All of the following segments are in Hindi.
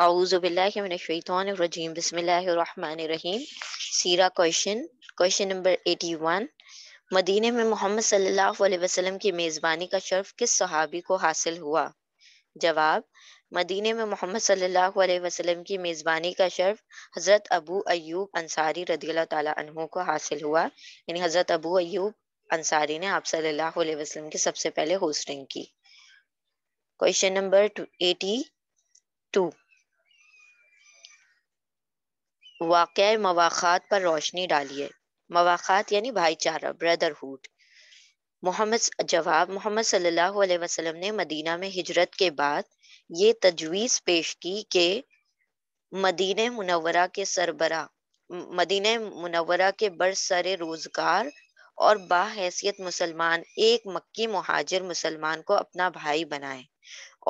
आउज़बिल्लाशैतरजीम बसमीम सीरा क्वेश्चन क्वेश्चन नंबर 81 मदीने में मोहम्मद सल्लल्लाहु अलैहि की मेज़बानी का शर्फ किस सहाबी को हासिल हुआ जवाब मदीने में मोहम्मद सल्लल्लाहु अलैहि की मेज़बानी का शर्फ हज़रत अबू अयूब अंसारी रदील तहों को हासिल हुआ यानी हज़रत अबू अयूब अंसारी ने आप सल्लल्लाहु अलैहि की सबसे पहले होस्टिंग की क्वेश्चन नंबर एटी टू वाक़ मवाखात पर रोशनी डाली है मवाखात यानी भाईचारा ब्रदरहुड मोहम्मद जवाब मोहम्मद सल्लल्लाहु अलैहि वसल्लम ने मदीना में हिजरत के बाद ये तजवीज़ पेश की कि मदीन मुनवरा के सरबरा मदीन मुनवरा के सरे रोज़गार और बाहैसियत मुसलमान एक मक्की महाजिर मुसलमान को अपना भाई बनाए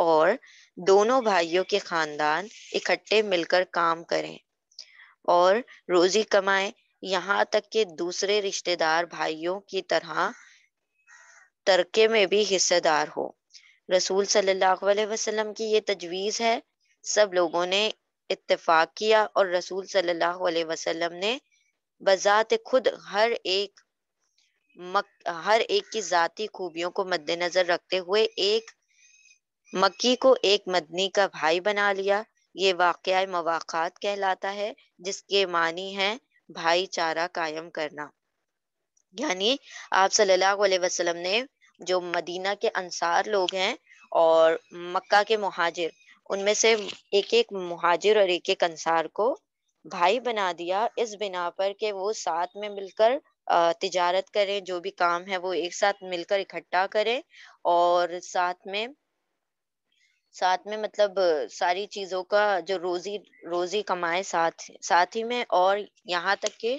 और दोनों भाइयों के ख़ानदान इकट्ठे मिलकर काम करें और रोजी कमाए यहाँ तक कि दूसरे रिश्तेदार भाइयों की तरह तरके में भी हिस्सेदार हो रसूल सल्लल्लाहु अलैहि वसल्लम की ये तजवीज़ है सब लोगों ने इत्तेफाक किया और रसूल सल्लल्लाहु अलैहि वसल्लम ने बजात खुद हर एक मक, हर एक की जाती खूबियों को मद्देनजर रखते हुए एक मक्की को एक मदनी का भाई बना लिया ये वाक़ मवाक़ात कहलाता है जिसके मानी है भाईचारा कायम करना यानी आप सल्लल्लाहु अलैहि वसल्लम ने जो मदीना के अनसार लोग हैं और मक्का के मुहाजिर उनमें से एक एक मुहाजिर और एक एक अनसार को भाई बना दिया इस बिना पर कि वो साथ में मिलकर तिजारत करें जो भी काम है वो एक साथ मिलकर इकट्ठा करें और साथ में साथ में मतलब सारी चीजों का जो रोजी रोजी कमाए साथ साथ ही में और यहाँ तक के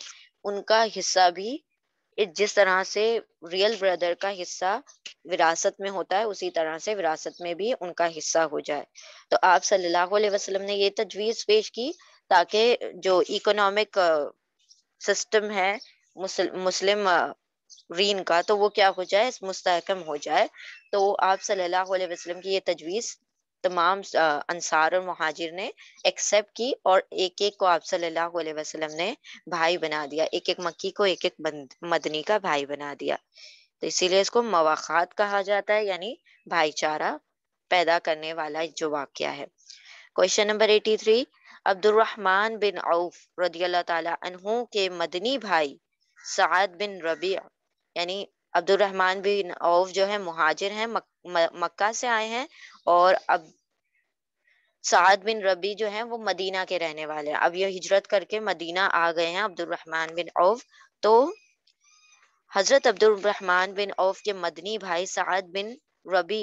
उनका हिस्सा भी जिस तरह से रियल ब्रदर का हिस्सा विरासत में होता है उसी तरह से विरासत में भी उनका हिस्सा हो जाए तो आप सल्लल्लाहु अलैहि वसल्लम ने ये तजवीज पेश की ताकि जो इकोनॉमिक सिस्टम है मुस्लिम रीन का तो वो क्या हो जाए मुस्तकम हो जाए तो आप सल्लल्लाहु अलैहि वसल्लम की ये तजवीज तमाम अंसार और महाजिर ने एक्सेप्ट की और एक एक को आप सल्लल्लाहु अलैहि वसल्लम ने भाई बना दिया एक एक मक्की को एक एक मदनी का भाई बना दिया तो इसीलिए इसको मवाखात कहा जाता है यानी भाईचारा पैदा करने वाला जो वाक्य है question number eighty three Abdulrahman bin Auf रदी अल्लाह के मदनी भाई साद बिन रबी यानी अब्दुलरहमान बिन औफ जो है मुहाजिर हैं मक्का से आए हैं और अब साद बिन रबी जो हैं वो मदीना के रहने वाले हैं अब ये हिजरत करके मदीना आ गए हैं अब्दुलरहमान बिन औफ तो हजरत अब्दुलरहमान बिन औफ के मदनी भाई साद बिन रबी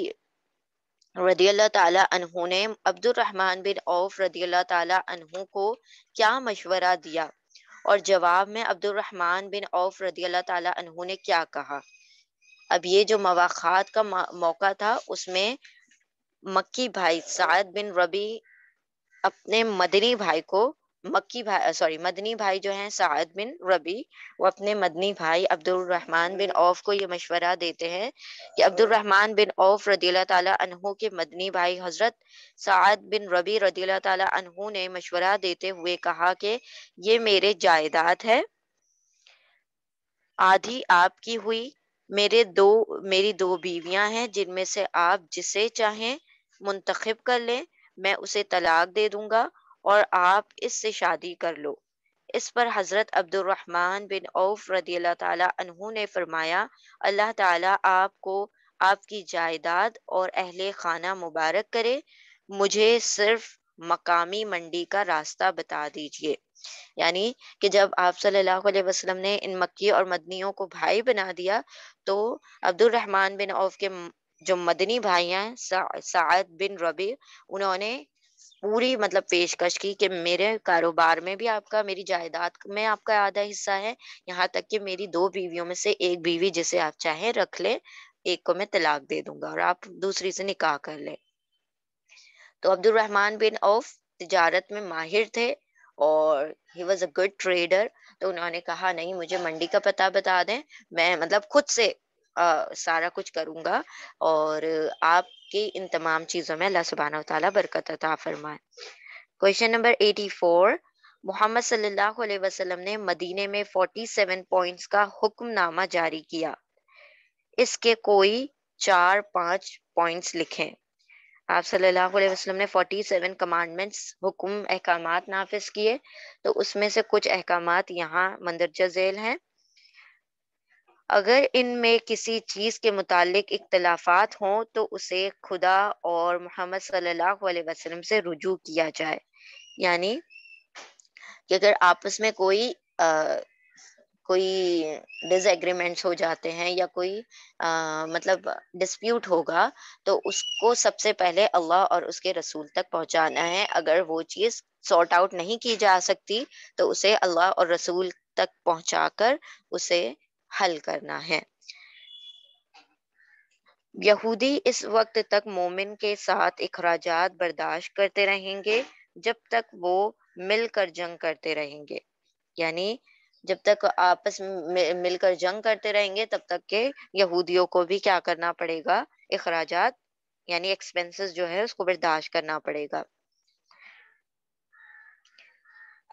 रदी अल्लाह ने अब्दुलरहमान बिन औफ रदी अल्लाह तहु को क्या मशवरा दिया और जवाब में अब्दुलरहमान बिन औफ रदी अल्लाह तहु ने क्या कहा अब ये जो मवाखात का मौका था उसमें मक्की भाई साद बिन रबी अपने मदनी भाई को मक्की भाई सॉरी मदनी भाई जो हैं साद बिन रबी वो अपने मदनी भाई रहमान बिन औफ को ये मशवरा देते हैं कि रहमान बिन औफ रदीला ताला अनहु के मदनी भाई हजरत साद बिन रबी रदीला ताला अनहु ने मशवरा देते हुए कहा कि ये मेरे जायदाद है आधी आपकी हुई मेरे दो मेरी दो बीवियां हैं जिनमें से आप जिसे चाहें मुंतखब कर लें मैं उसे तलाक दे दूंगा और आप इससे शादी कर लो इस पर हज़रत अब्दुलरहमान बिन औफ रदी अल्लाह तहु ने फरमाया अल्लाह ताला आपको आपकी जायदाद और अहल खाना मुबारक करे मुझे सिर्फ मकामी मंडी का रास्ता बता दीजिए यानी कि जब आप सल्लल्लाहु अलैहि वसल्लम ने इन मक्की और मदनियों को भाई बना दिया तो अब्दुलरहमान बिन औफ के जो मदनी भाई हैं साद बिन रबी उन्होंने पूरी मतलब पेशकश की कि मेरे कारोबार में भी आपका मेरी जायदाद में आपका आधा हिस्सा है यहाँ तक कि मेरी दो बीवियों में से एक बीवी जिसे आप चाहे रख ले एक को मैं तलाक दे दूंगा और आप दूसरी से निकाह कर ले तो अब्दुल रहमान बिन औफ तजारत में माहिर थे और he was a good trader तो उन्होंने कहा नहीं मुझे मंडी का पता बता दें मैं मतलब खुद से आ, सारा कुछ करूँगा और आपके इन तमाम चीज़ों में अल्लाह सुबहाना तला बरकत अता फरमाए question number eighty four Muhammad सल्लल्लाहु अलैहि वसल्लम ने मदीने में फोर्टी सेवन पॉइंट्स का हुक्मनामा जारी किया इसके कोई चार पांच पॉइंट्स लिखें आप सल्लल्लाहु अलैहि वसल्लम ने 47 कमांडमेंट्स हुक्म अहकाम नाफिज किए तो उसमें से कुछ अहकाम यहाँ मंदरजा झेल हैं अगर इनमें किसी चीज़ के मुतालिक इख्तलाफात हों तो उसे खुदा और मोहम्मद सल्लल्लाहु अलैहि वसल्लम से रुजू किया जाए यानी कि अगर आपस में कोई आ, कोई डिसएग्रीमेंट्स हो जाते हैं या कोई आ, मतलब डिस्प्यूट होगा तो उसको सबसे पहले अल्लाह और उसके रसूल तक पहुंचाना है अगर वो चीज़ सॉर्ट आउट नहीं की जा सकती तो उसे अल्लाह और रसूल तक पहुंचाकर उसे हल करना है यहूदी इस वक्त तक मोमिन के साथ अखराज बर्दाश्त करते रहेंगे जब तक वो मिलकर जंग करते रहेंगे यानी जब तक आपस में मिलकर जंग करते रहेंगे तब तक के यहूदियों को भी क्या करना पड़ेगा अखराज यानी एक्सपेंसेस जो है उसको बर्दाश्त करना पड़ेगा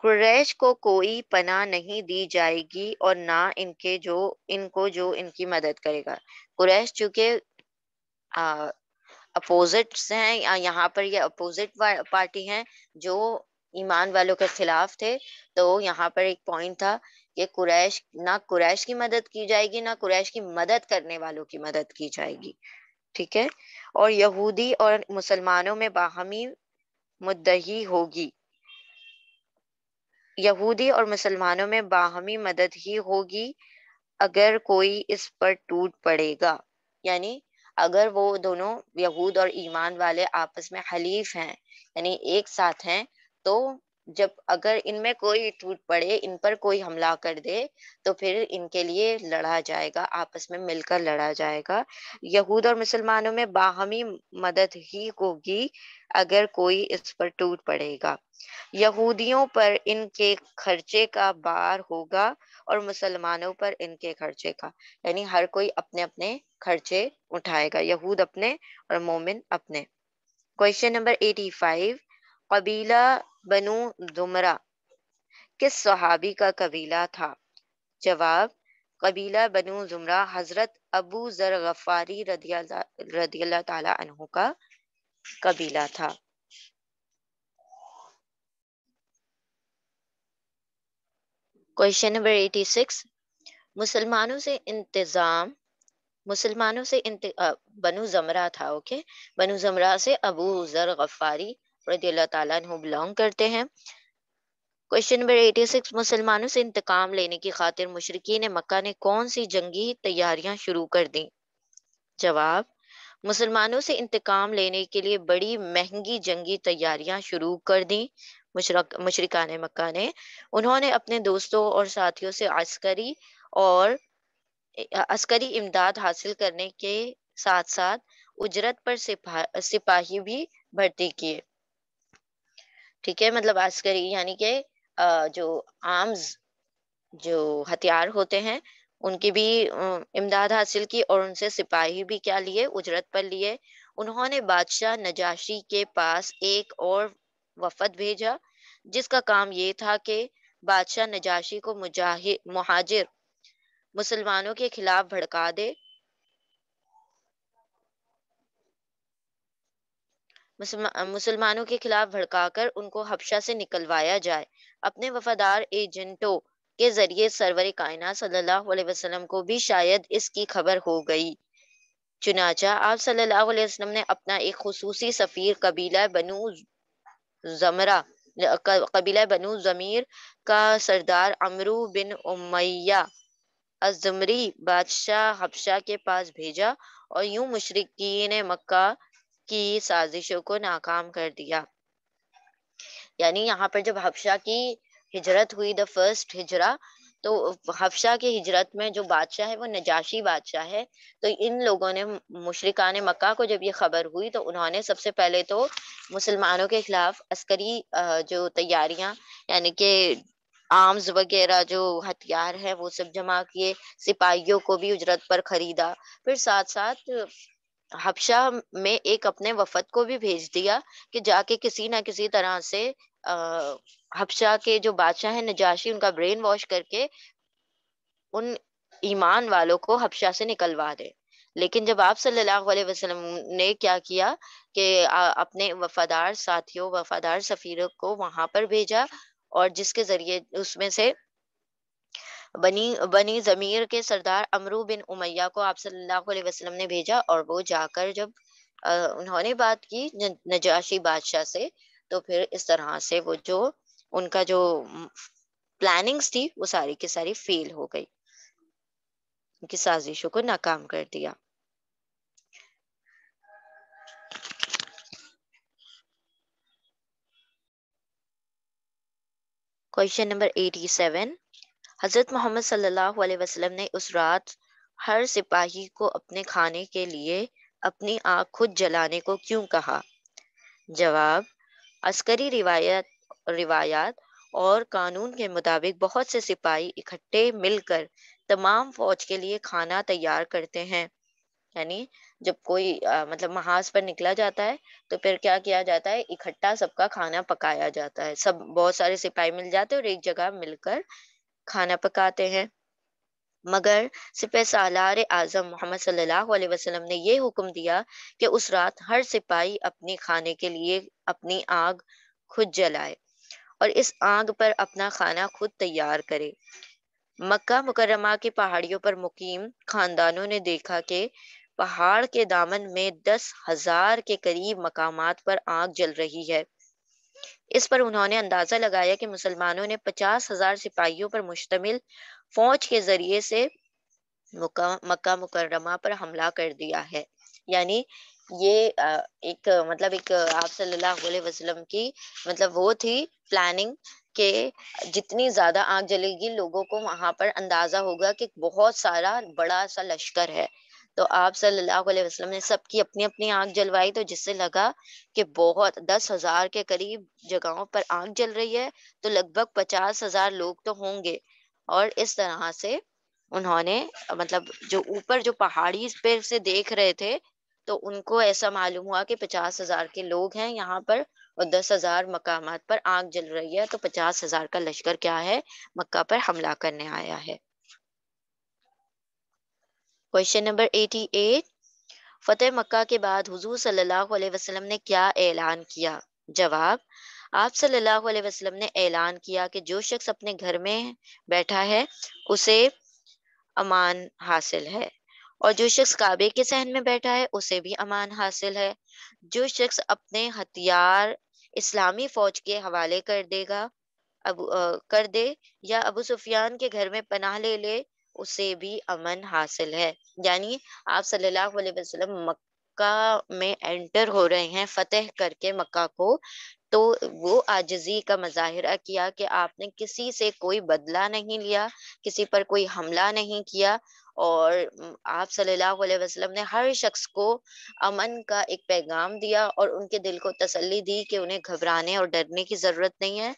कुरैश को कोई पना नहीं दी जाएगी और ना इनके जो इनको जो इनकी मदद करेगा कुरैश चूंकि अपोजिट्स हैं यहाँ पर ये अपोजिट पार्टी हैं जो ईमान वालों के खिलाफ थे तो यहाँ पर एक पॉइंट था कि कुरैश ना कुरैश की मदद की जाएगी ना कुरैश की मदद करने वालों की मदद की जाएगी ठीक है और यहूदी और मुसलमानों में बाहमी मुद्दही होगी यहूदी और मुसलमानों में बाहमी मदद ही होगी अगर कोई इस पर टूट पड़ेगा यानी अगर वो दोनों यहूद और ईमान वाले आपस में हलीफ हैं यानी एक साथ हैं तो जब अगर इनमें कोई टूट पड़े इन पर कोई हमला कर दे तो फिर इनके लिए लड़ा जाएगा आपस में मिलकर लड़ा जाएगा यहूद और मुसलमानों में बाहमी मदद ही होगी अगर कोई इस पर टूट पड़ेगा यहूदियों पर इनके खर्चे का बार होगा और मुसलमानों पर इनके खर्चे का यानी हर कोई अपने अपने खर्चे उठाएगा यहूद अपने और मोमिन अपने क्वेश्चन नंबर एटी फाइव कबीला बनु दुमरा किस सहाबी का कबीला था जवाब कबीला बनु जुमरा हजरत अबू जर गफारी रदी अल्लाह तहु का कबीला था क्वेश्चन नंबर एटी सिक्स मुसलमानों से इंतज़ाम मुसलमानों से बनु जमरा था ओके बनु जमरा से अबू जर गफारी रदी बिलोंग करते हैं क्वेश्चन नंबर 86 मुसलमानों से इंतकाम लेने की खातिर मुशरकिन मक्का ने कौन सी जंगी तैयारियां शुरू कर दी जवाब मुसलमानों से इंतकाम लेने के लिए बड़ी महंगी जंगी तैयारियां शुरू कर दी मुशरकान मक्का ने उन्होंने अपने दोस्तों और साथियों से अस्करी और अस्करी इमदाद हासिल करने के साथ साथ उजरत पर सिपा, सिपाही भी भर्ती किए ठीक है मतलब अस्करी यानी के जो आर्म्स जो हथियार होते हैं उनकी भी इमदाद हासिल की और उनसे सिपाही भी क्या लिए उजरत पर लिए उन्होंने बादशाह नजाशी के पास एक और वफद भेजा जिसका काम ये था कि बादशाह नजाशी को मुजाहिर मुहाजिर मुसलमानों के खिलाफ भड़का दे मुसलमानों के खिलाफ भड़काकर उनको हबशा से निकलवाया जाए अपने वफादार एजेंटों के जरिए सरवर कायनात सल्लल्लाहु अलैहि वसल्लम को भी शायद इसकी खबर हो गई चुनाचा आप सल्लल्लाहु अलैहि वसल्लम ने अपना एक खसूसी सफ़ीर कबीला बनु जमरा कबीला बनु जमीर का सरदार अमरू बिन उमैया अजमरी बादशाह हबशा के पास भेजा और यूं मुशरकिन मक्का की साजिशों को नाकाम कर दिया यानी यहाँ पर जब हफ्शा की हिजरत हुई द फर्स्ट हिजरा तो हफ्शा की हिजरत में जो बादशाह है वो नजाशी बादशाह है तो इन लोगों ने मुशरकान मक्का को जब ये खबर हुई तो उन्होंने सबसे पहले तो मुसलमानों के खिलाफ अस्करी जो तैयारियां यानी कि आर्म्स वगैरह जो हथियार है वो सब जमा किए सिपाहियों को भी उजरत पर खरीदा फिर साथ साथ हबशा में एक अपने वफद को भी भेज दिया कि जाके किसी ना किसी तरह से अः हबशा के जो बादशाह हैं नजाशी उनका ब्रेन वॉश करके उन ईमान वालों को हबशा से निकलवा दे लेकिन जब आप सल्लल्लाहु अलैहि वसल्लम ने क्या किया कि अपने वफादार साथियों वफादार सफ़ीरों को वहां पर भेजा और जिसके जरिए उसमें से बनी बनी जमीर के सरदार अमरू बिन उमैया को आप सल्लल्लाहु अलैहि वसल्लम ने भेजा और वो जाकर जब आ, उन्होंने बात की नजाशी बादशाह से तो फिर इस तरह से वो जो उनका जो प्लानिंग्स थी वो सारी की सारी फेल हो गई उनकी साजिशों को नाकाम कर दिया क्वेश्चन नंबर एटी सेवन हज़रत मोहम्मद सल्लल्लाहु अलैहि वसल्लम ने उस रात हर सिपाही को अपने खाने के लिए अपनी आँख खुद जलाने को क्यों कहा जवाब अस्करी रिवायत रिवायात और कानून के मुताबिक बहुत से सिपाही इकट्ठे मिलकर तमाम फौज के लिए खाना तैयार करते हैं यानी जब कोई आ, मतलब महाज पर निकला जाता है तो फिर क्या किया जाता है इकट्ठा सबका खाना पकाया जाता है सब बहुत सारे सिपाही मिल जाते हैं और एक जगह मिलकर खाना पकाते हैं मगर सिपह सालार आजम मोहम्मद सल्लल्लाहु अलैहि वसल्लम ने ये हुक्म दिया कि उस रात हर सिपाही अपने खाने के लिए अपनी आग खुद जलाए और इस आग पर अपना खाना खुद तैयार करे मक्का मुकरमा की पहाड़ियों पर मुकीम खानदानों ने देखा कि पहाड़ के दामन में दस हजार के करीब मकामात पर आग जल रही है इस पर उन्होंने अंदाजा लगाया कि मुसलमानों ने पचास हजार सिपाहियों पर मुश्तमिल फौज के जरिए से मक्का मुकरमा पर हमला कर दिया है यानी ये एक मतलब एक आप सल्लल्लाहु अलैहि वसल्लम की मतलब वो थी प्लानिंग के जितनी ज्यादा आग जलेगी लोगों को वहां पर अंदाजा होगा कि बहुत सारा बड़ा सा लश्कर है तो आप सल्लल्लाहु अलैहि वसल्लम ने सबकी अपनी अपनी आग जलवाई तो जिससे लगा कि बहुत दस हजार के करीब जगहों पर आग जल रही है तो लगभग पचास हजार लोग तो होंगे और इस तरह से उन्होंने मतलब जो ऊपर जो पहाड़ी पे से देख रहे थे तो उनको ऐसा मालूम हुआ कि पचास हजार के लोग हैं यहाँ पर और दस हजार मकाम पर आग जल रही है तो पचास हजार का लश्कर क्या है मक्का पर हमला करने आया है क्वेश्चन नंबर एटी एट फतेह मक्का के बाद हुजूर सल्लल्लाहु अलैहि वसल्लम ने क्या ऐलान किया जवाब आप सल्लल्लाहु अलैहि वसल्लम ने ऐलान किया कि जो शख्स अपने घर में बैठा है उसे अमान हासिल है और जो शख्स काबे के सहन में बैठा है उसे भी अमान हासिल है जो शख्स अपने हथियार इस्लामी फौज के हवाले कर देगा अब आ, कर दे या अबू सुफियान के घर में पनाह ले ले उसे भी अमन हासिल है यानी आप सल्लल्लाहु अलैहि वसल्लम मक्का में एंटर हो रहे हैं फतेह करके मक्का को तो वो आजजी का मजाहरा किया कि आपने किसी से कोई बदला नहीं लिया किसी पर कोई हमला नहीं किया और आप सल्लल्लाहु अलैहि वसल्लम ने हर शख्स को अमन का एक पैगाम दिया और उनके दिल को तसल्ली दी कि उन्हें घबराने और डरने की ज़रूरत नहीं है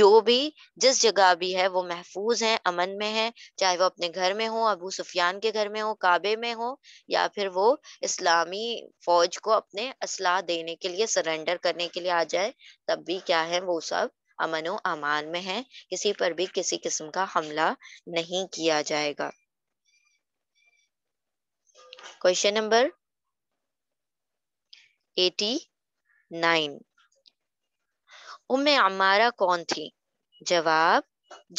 जो भी जिस जगह भी है वो महफूज हैं अमन में हैं चाहे वो अपने घर में हो अबू सुफियान के घर में हो काबे में हो या फिर वो इस्लामी फौज को अपने असलाह देने के लिए सरेंडर करने के लिए आ जाए तब भी क्या है वो सब अमन अमान में है किसी पर भी किसी किस्म का हमला नहीं किया जाएगा Question number 89. उम्मे अमारा कौन थी जवाब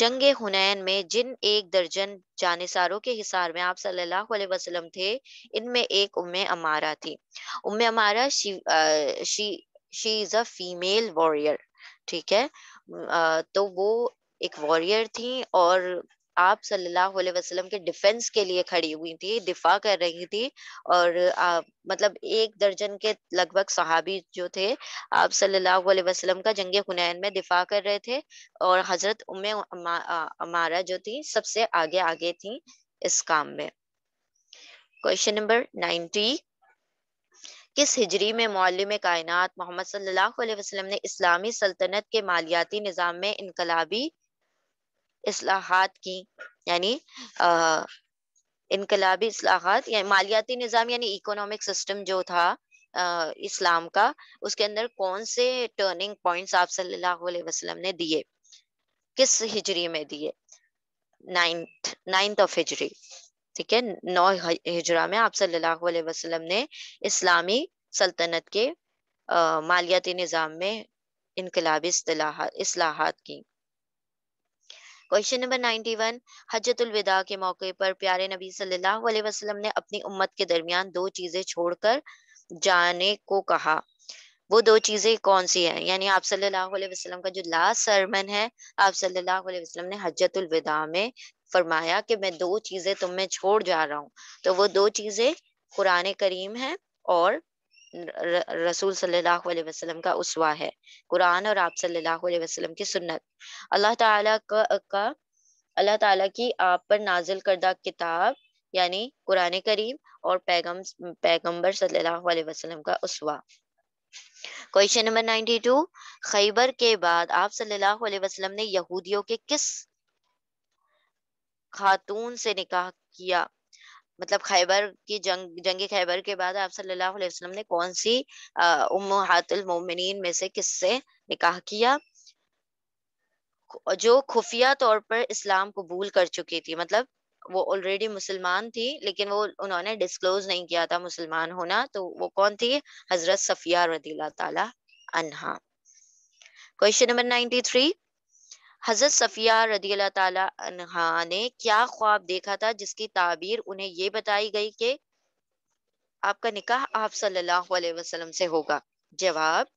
जंगे हुनैन में जिन एक दर्जन जानसारों के हिसार में आप सल्लल्लाहु अलैहि वसल्लम थे इनमें एक उम्मे अमारा थी Umme Amara she she is a female warrior ठीक है आ, तो वो एक वॉरियर थी और आप सल्लल्लाहु अलैहि वसल्लम के डिफेंस के लिए खड़ी हुई थी दिफा कर रही थी और आ, मतलब एक दर्जन के लगभग सहाबी जो थे आप सल्लल्लाहु अलैहि वसल्लम का जंग हुनैन में दिफा कर रहे थे और हजरत उम्मे अमारा जो थी सबसे आगे आगे थी इस काम में क्वेश्चन नंबर नाइन्टी किस हिजरी में मौलम कायनात मोहम्मद सल्लल्लाहु अलैहि वसल्लम ने इस्लामी सल्तनत के मालियाती निज़ाम में इनकलाबी असलाहत की यानी इनकलाबी असलाहत या मालियाती निज़ाम यानी इकोनॉमिक सिस्टम जो था आ, इस्लाम का उसके अंदर कौन से टर्निंग पॉइंट्स आप सल्लल्लाहु अलैहि वसल्लम ने दिए किस हिजरी में दिए नाइन्थ नाइन्थ ऑफ हिजरी ठीक है नौ हिजरा में आप सल्लल्लाहु अलैहि वसल्लम ने इस्लामी सल्तनत के आ, मालियाती निज़ाम में इनकलाबी असलाहत की क्वेश्चन नंबर 91 वन हजतुलविदा के मौके पर प्यारे नबी सल्लल्लाहु अलैहि वसल्लम ने अपनी उम्मत के दरमियान दो चीजें छोड़कर जाने को कहा वो दो चीजें कौन सी हैं यानी आप सल्लल्लाहु अलैहि वसल्लम का जो लास्ट सरमन है आप सल्लल्लाहु अलैहि वसल्लम ने हजतुलविदा में फरमाया कि मैं दो चीजें तुम्हें छोड़ जा रहा हूँ तो वो दो चीजें कुरान करीम है और रसूल सल्लल्लाहु अलैहि वसल्लम का उसवा है कुरान और आप सल्लल्लाहु अलैहि वसल्लम की सुन्नत अल्लाह ताला का, का अल्लाह ताला की आप पर नाजिल करदा किताब यानी कुरान करीम और पैगम पैगम्बर सल्लल्लाहु अलैहि वसल्लम का उसवा क्वेश्चन नंबर टू खैबर के बाद आप सल्लल्लाहु अलैहि वसल्लम ने यहूदियों के किस खातून से निकाह किया मतलब खैबर की जंग जंगी खैबर के बाद आप सल्लल्लाहु अलैहि वसल्लम ने कौन सी उम्मातुल मोमिनीन में से किससे निकाह किया जो खुफिया तौर पर इस्लाम कबूल कर चुकी थी मतलब वो ऑलरेडी मुसलमान थी लेकिन वो उन्होंने डिस्क्लोज नहीं किया था मुसलमान होना तो वो कौन थी हजरत सफिया रदीला ताला क्वेश्चन नंबर नाइन्टी थ्री हजरत सफिया रदी तहा ने क्या ख्वाब देखा था जिसकी ताबीर उन्हें ये बताई गई कि आपका निकाह आप सल्लल्लाहु अलैहि वसल्लम से होगा जवाब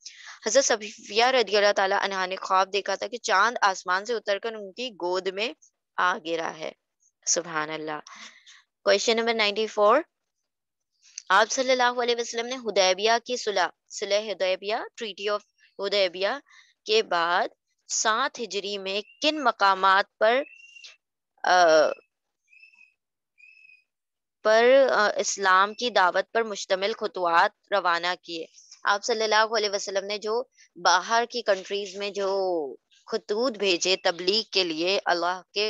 हजरत सफिया रदी तहा ने ख्वाब देखा था कि चांद आसमान से उतरकर उनकी गोद में आ गिरा है सुबह अल्लाह क्वेश्चन नंबर नाइनटी फोर आप सल्लल्लाहु अलैहि वसल्लम ने हुदैबिया की सुलह सुलह हुदैबिया ट्रीटी ऑफ हुदैबिया के बाद सात हिजरी में किन मकामात पर आ, पर आ, इस्लाम की दावत पर मुश्तमिल खतवात रवाना किए आप सल्लल्लाहु अलैहि वसल्लम ने जो बाहर की कंट्रीज में जो खतूत भेजे तबलीग के लिए अल्लाह के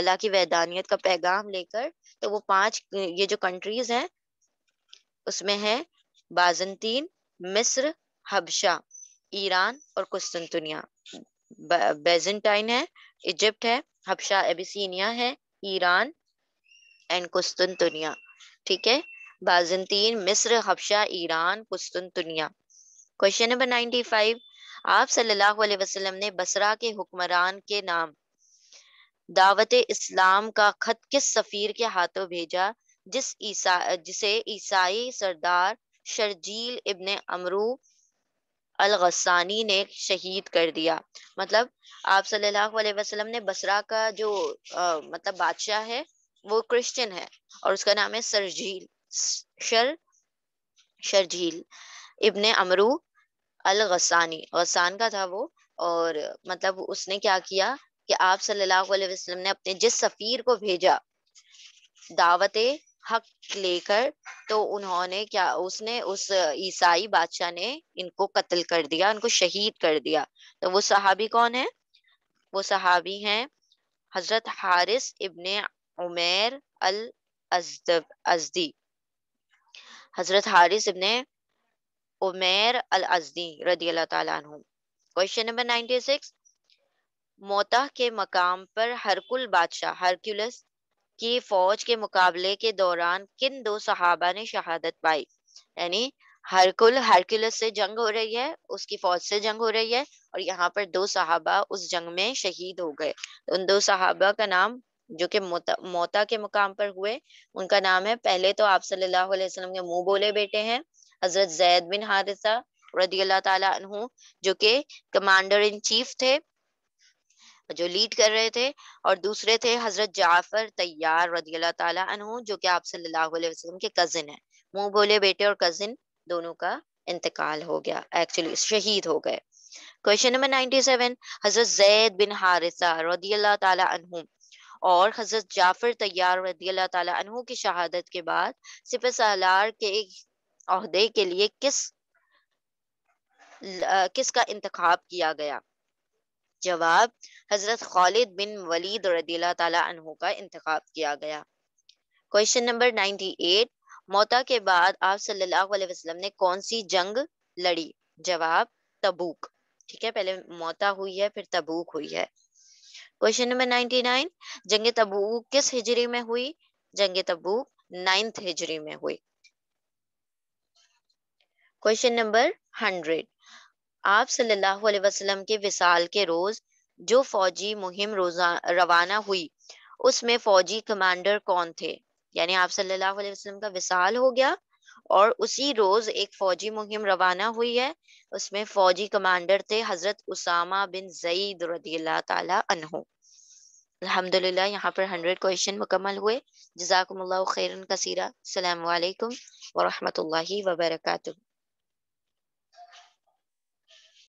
अल्लाह की वैदानियत का पैगाम लेकर तो वो पांच ये जो कंट्रीज हैं उसमें है बाजनतीन मिस्र हबशा ईरान और कुस्तुनिया बेजेंटाइन है इजिप्ट है हबशा एबिसिनिया है ईरान एंड कुस्तुनतुनिया ठीक है बाजनतीन मिस्र हबशा ईरान कुस्तुनतुनिया क्वेश्चन नंबर नाइनटी फाइव आप सल्लल्लाहु अलैहि वसल्लम ने बसरा के हुक्मरान के नाम दावत इस्लाम का खत किस सफ़ीर के हाथों भेजा जिस ईसा जिसे ईसाई सरदार शर्जील इब्ने अमरू अलगसानी ने शहीद कर दिया मतलब आप सल्लल्लाहु अलैहि वसल्लम ने बसरा का जो आ, मतलब बादशाह है वो क्रिश्चियन है और उसका नाम है सरजील शर शरजील इब्ने अमरू अल गसानी गसान का था वो और मतलब उसने क्या किया कि आप सल्लल्लाहु अलैहि वसल्लम ने अपने जिस सफ़ीर को भेजा दावत हक लेकर तो उन्होंने क्या उसने उस ईसाई बादशाह ने इनको कत्ल कर दिया उनको शहीद कर दिया तो वो सहाबी कौन है वो सहाबी हैं हजरत हारिस इब्ने उमेर अल अजदी हजरत हारिस इब्ने उमेर अल अजदी रदी अल्लाह तला question number ninety six Mutah के मकाम पर हरकुल बादशाह हरक्यूलस कि फौज के मुकाबले के दौरान किन दो सहाबा ने शहादत पाई यानी हरकुल हरकुलस से जंग हो रही है उसकी फौज से जंग हो रही है और यहाँ पर दो सहाबा उस जंग में शहीद हो गए तो उन दो सहाबा का नाम जो कि मोता, मोता के मुकाम पर हुए उनका नाम है पहले तो आप सल्लल्लाहु अलैहि वसल्लम के मुंह बोले बेटे हैं हजरत जैद बिन हारिसा रदी अल्लाह तु जो कि कमांडर इन चीफ थे जो लीड कर रहे थे और दूसरे थे हजरत जाफर तैयार रदील तु जो कि आप सल्लल्लाहु अलैहि वसल्लम के कजिन है मुंह बोले बेटे और कजिन दोनों का इंतकाल हो गया एक्चुअली शहीद हो गए क्वेश्चन नंबर नाइनटी सेवन हजरत जैद बिन हारिसा रदी अल्लाह तु और हजरत जाफर तैयार रदी अल्लाह तु की शहादत के बाद सिप सहलार के अहदे के लिए किस किसका इंतखब किया गया जवाब हजरत खालिद बिन वलीद रदीला का इंतखब किया गया क्वेश्चन नंबर 98 मौता के बाद आप सल्लल्लाहु अलैहि वसल्लम ने कौन सी जंग लड़ी जवाब तबूक ठीक है पहले मौता हुई है फिर तबूक हुई है क्वेश्चन नंबर 99 जंग तबूक किस हिजरी में हुई जंग तबूक नाइन्थ हिजरी में हुई क्वेश्चन नंबर हंड्रेड आप सल्लल्लाहु अलैहि वसल्लम के विसाल के रोज जो फौजी मुहिम रोजा रवाना हुई उसमें फौजी कमांडर कौन थे यानी आप सल्लल्लाहु अलैहि वसल्लम का विसाल हो गया और उसी रोज एक फौजी मुहिम रवाना हुई है उसमें फौजी कमांडर थे हजरत उसामा बिन जईद रदी अल्लाह अल्हम्दुलिल्लाह यहाँ पर हंड्रेड क्वेश्चन मुकम्मल हुए जजाकम्ला खैरन कसीरा अल्लाम वरहमल वबरकू